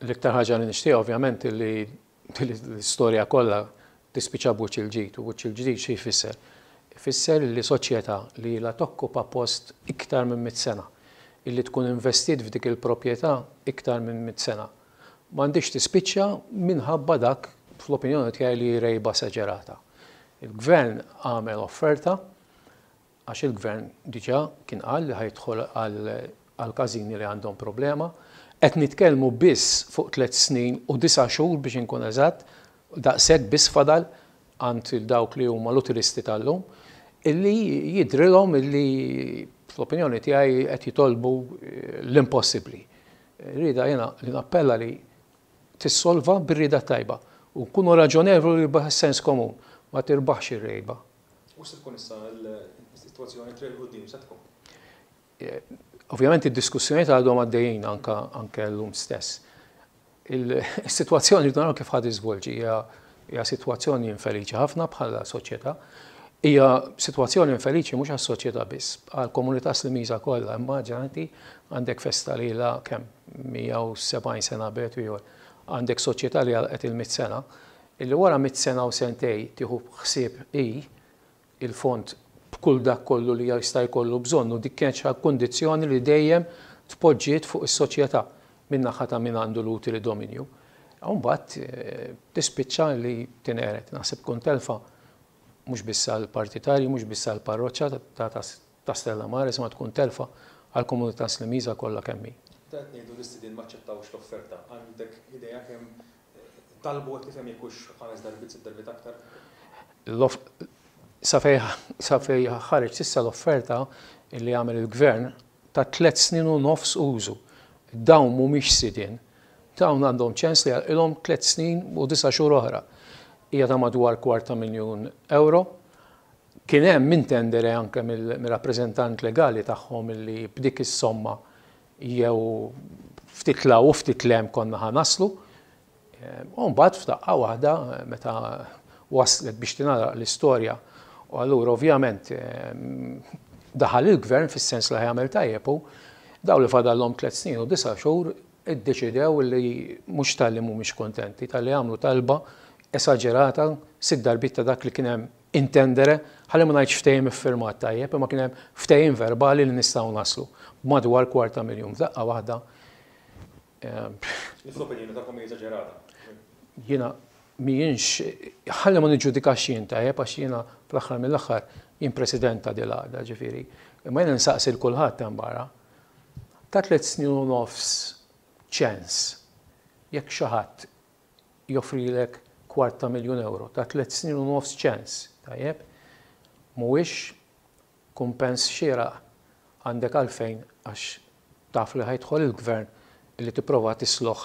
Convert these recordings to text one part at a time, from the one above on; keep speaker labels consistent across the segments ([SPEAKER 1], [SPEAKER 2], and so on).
[SPEAKER 1] L-iktar ħaġa li nixtieq ovvjament li l-istorja kollha tispiċa buċ il-ġid u buċ il-ġdid xi jfisser. Fisser li soċjetà li la tokkupa post iktar minn mit sena illi tkun investit f'dik il-proprjetà iktar minn mit sena. M'għandix tispiċċa minħabba dak fl-opinjoni tiegħi li rejba saġerata. Il-gvern għamel offerta għax il-gvern diġa kien qal li ħajtħol għal każini li għandhom problema, qed nitkellmu biss fuq tliet snin u disa xhur biex inkun eżatt, daqshekk biss fadal għand dawk li huma l-utilisti tal-lum, illi jidrilhom illi fl-opinjoni tiegħi qed jitolbu eh, l-impossibbli. Rida jena li nappella li tissolva bir tajba u kunu raġonevru li baħ sens komun ma tirbaħx ir-rejba. U se tkun issa l istituzzjoni trejl qudiem se Ovvjament id ta' għadhom għaddejjin anka anke l-lum stess. Il-sitwazzjoni dwar kif ħad iżvolġi hija sitwazzjoni infeliċi ħafna bħala soċjetà. Hija sitwazzjoni infeliċi mhux għas-soċjetà biss, għal komunità slimiża kollha immaġinati, għandek festa li la kemm 170 sena bet u għandek soċjetà li għalqet il-mit sena, illi wara mit sena u sentej tieħu ħsieb i il-fond b'kull dak kollu li jista' jkollu u dik kienet xi kondizzjoni li dejjem tpoġġiet fuq is-soċjetà minn naħa ta' min għandu l-utili dominju. bat, eh, tispiċċa li tineret naħseb kun telfa mhux bissa l-partitarji, mhux bissa l-parroċċa ta' Stella Maris ma tkun telfa għal-komunità slimiża kollha kemm hi. Tat ngħidu l-istudin ma ċettawx l-offerta, għandek ideja kemm eh, talbu għet fem jekux ħames darbit, sitt darbit aktar? safej ħareġ issa l-offerta li għamil il-gvern ta' tlet snin u nofs użu. Dawn mhumiex sidin. Dawn għandhom ċens li għalhom tlet snin u disa xhur oħra. Hija ta' madwar kwarta miljun euro. Kien hemm min tendere anke mill-rappreżentant legali tagħhom li b'dik is-somma jew ftitla u ftitlem konna ħanaslu. Ehm, Un bat f'taqqa waħda meta waslet biex tinara l-istorja U għallur ovvjament eh, daħal il-gvern fis-sens li ħjamel tajjeb u daw li fadallhom tliet snin u disa' xhur iddeċidew li mhux tal-li mhumiex kontenti tal-li għamlu talba esagerata sid darbit ta' dak li kien hemm intendere ħalli ma ngħidx ftejim iffirmat tajjeb ma kien hemm ftehim verbali li nistgħu naslu madwar kwarta miljum daqqa waħda. Eh, l-opinjoni ta' kom esagerata. Jina, miħinx, ħalli ma nġudika xien ta' jeb, għax fl axar mill axar jien Presidenta ta' dil-għada ġifiri. Ma jena nsaqsi l-kulħat ta' mbara. Ta' tlet snin u nofs ċens, jekk xaħat joffri l-ek kwarta miljon euro, ta' tlet snin u nofs ċens, ta' jeb, muwix kumpens xira għandek għalfejn għax taf li ħajtħol il-gvern li tipprova sloħ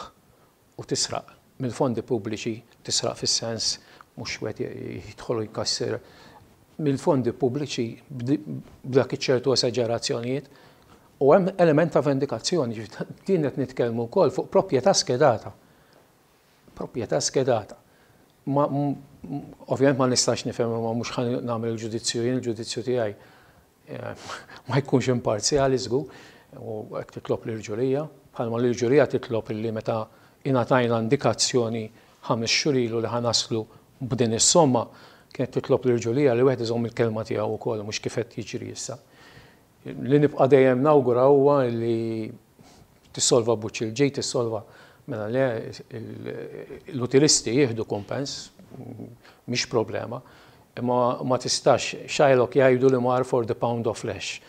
[SPEAKER 1] u tisraq mill-fondi pubbliċi tisraq fis-sens mhux għet jidħol jkasser mill-fondi pubbliċi b'dak iċċertu ċertu esaġerazzjonijiet u hemm element ta' vendikazzjoni din qed nitkellmu wkoll fuq proprjetà skedata. Proprjetà skedata. Ma ovvjament ma nistax nifem ma mhux ħan nagħmel il-ġudizzju jien il-ġudizzju tiegħi eh, ma jkunx imparzjali zgu, u hekk titlob l-irġurija, bħalma l-irġurija titlob illi meta' inatajna indikazzjoni ħames xurilu li ħanaslu b'din is-somma kienet titlob l-irġulija li wieħed iżomm il-kelma tiegħu wkoll mhux kif qed jiġri issa. Li nibqa' dejjem nawgura huwa li tissolva buċ il-ġej tissolva mela le l-utilisti jieħdu kompens mhix problema, imma ma tistax xajlok jgħidu li mar for the pound of flesh.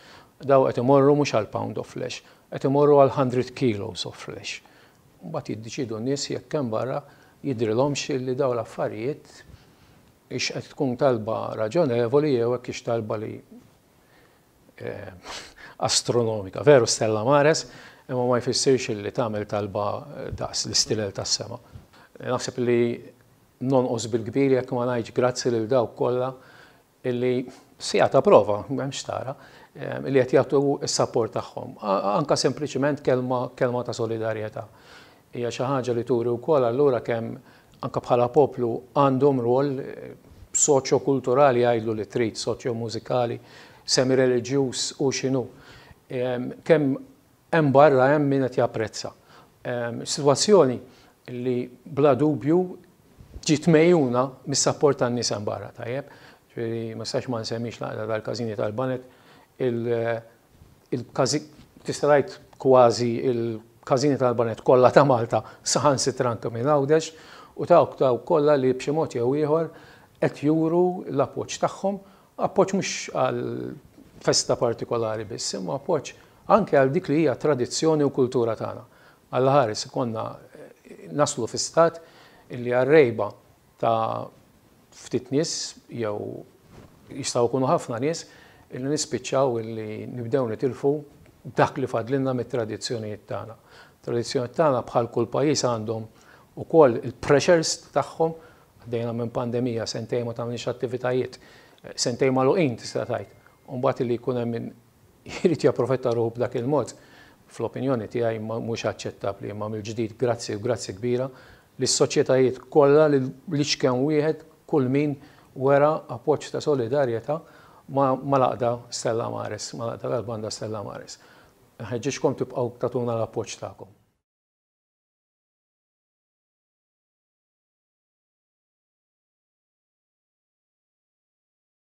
[SPEAKER 1] Daw qed imorru mhux għal pound of flesh, qed imorru għal 100 kilos of flesh bat jiddiċidu n-nies jekk hemm barra jidrilhomx li daw l-affarijiet ix qed tkun talba raġonevoli jew għek ix talba li eh, astronomika, veru Stella Mares, imma ma jfissirx li tagħmel talba daqs l-istilel tas-sema. Naħseb li nonqos bil-kbir jekk ma ngħidx grazzi lil dawk kollha illi si għata prova, m'hemmx tara, eh, li qed jagħtu s-sapport tagħhom. Anka sempliċement kelma kelma ta' solidarjetà hija xi ħaġa li turi wkoll allura kemm anke bħala poplu għandhom rol eh, soċjo-kulturali għajlu li trid, soċjo-mużikali, semi-reliġjuż u x'inhu. Ehm, kemm hemm barra hemm min qed japprezza. Ehm, sitwazzjoni li bla dubju ġiet mejjuna mis-sapport tan-nies hemm barra tajjeb. Ġifieri ma sax ma nsemmix laqda tal każini tal-banet eh, il-każi tista' kważi il kazini tal-banet kollha ta' Malta saħan sitranka minn għawdex u ta' ta' kollha li b'xi mod jew ieħor qed juru l-appoġġ tagħhom, appoġġ mhux għal festa partikolari biss, imma appoġġ anke għal dik li hija tradizzjoni u kultura tagħna. Alla ħares konna eh, naslu fi illi għarrejba ta' ftit nies jew jistgħu jkunu ħafna nies illi nispiċċaw illi nibdew nitilfu dak li fadlinna mit-tradizzjonijiet tagħna. Tradizzjonijiet tagħna bħal kull pajjiż għandhom ukoll il-pressures tagħhom għaddejna minn pandemija sentejn ma tagħmilx attivitajiet, eh, sentejn ma luqin tista' tgħid. Umbagħad li jkun hemm jrid japprofetta ruħu b'dak il-mod fl-opinjoni tiegħi mhux aċċettabbli imma mill-ġdid grazzi u grazzi kbira lis soċjetajiet kollha li xkemm wieħed kull min wera appoġġ ta' solidarjetà ma laqda Stella Maris, ma laqda l-banda Stella Maris. Ħeġġiġkom tibqaw tatuna l-appoċ ta'kom.